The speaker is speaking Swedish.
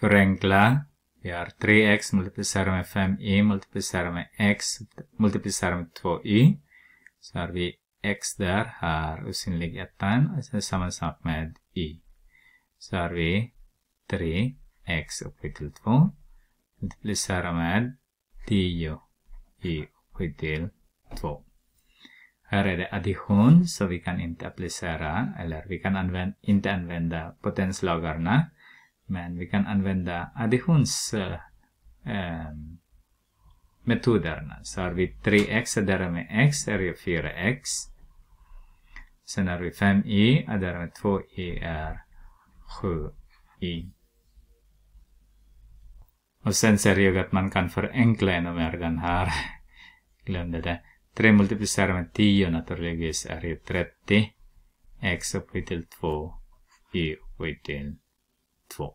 förenkla. Vi har 3x multiplicerat med 5y multiplicerat med x multiplicerat med 2y. Så har vi x där, här osynlig ettan, och sen samma sak med y. Så har vi 3x upphöjt till 2 multiplicerat med 10y upphöjt till 2. Här är det addition, så vi kan inte applicera, eller vi kan använd, inte använda potenslagarna. Men vi kan använda additionsmetoderna. Eh, ehm, så har vi 3x, adderar med x är ju 4x. Sen har vi 5i, adderar med 2i är 7i. Och sen ser jag att man kan förenkla numerären här. Glömde det. 3 multiplicerar med 10 naturligtvis är ju 30. x upphöjt till 2, y upphöjt till två.